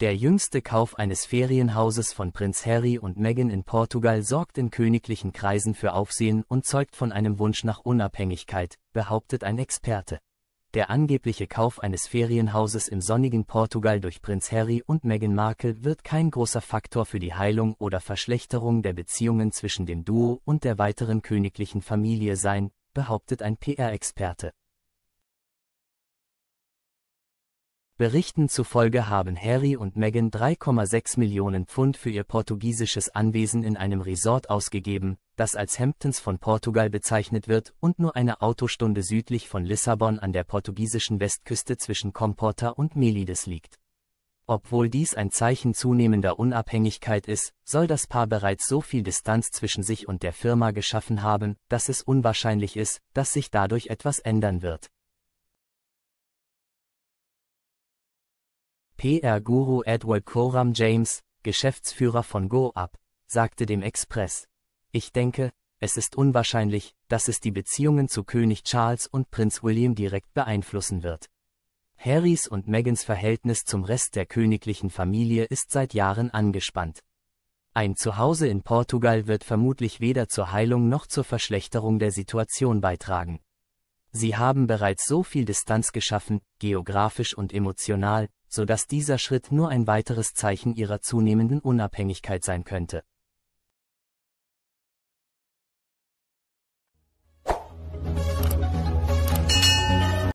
Der jüngste Kauf eines Ferienhauses von Prinz Harry und Meghan in Portugal sorgt in königlichen Kreisen für Aufsehen und zeugt von einem Wunsch nach Unabhängigkeit, behauptet ein Experte. Der angebliche Kauf eines Ferienhauses im sonnigen Portugal durch Prinz Harry und Meghan Markle wird kein großer Faktor für die Heilung oder Verschlechterung der Beziehungen zwischen dem Duo und der weiteren königlichen Familie sein, behauptet ein PR-Experte. Berichten zufolge haben Harry und Meghan 3,6 Millionen Pfund für ihr portugiesisches Anwesen in einem Resort ausgegeben, das als Hamptons von Portugal bezeichnet wird und nur eine Autostunde südlich von Lissabon an der portugiesischen Westküste zwischen Comporta und Melides liegt. Obwohl dies ein Zeichen zunehmender Unabhängigkeit ist, soll das Paar bereits so viel Distanz zwischen sich und der Firma geschaffen haben, dass es unwahrscheinlich ist, dass sich dadurch etwas ändern wird. PR-Guru Edward Coram James, Geschäftsführer von GoUp, sagte dem Express. Ich denke, es ist unwahrscheinlich, dass es die Beziehungen zu König Charles und Prinz William direkt beeinflussen wird. Harrys und Megans Verhältnis zum Rest der königlichen Familie ist seit Jahren angespannt. Ein Zuhause in Portugal wird vermutlich weder zur Heilung noch zur Verschlechterung der Situation beitragen. Sie haben bereits so viel Distanz geschaffen, geografisch und emotional, so dass dieser Schritt nur ein weiteres Zeichen ihrer zunehmenden Unabhängigkeit sein könnte.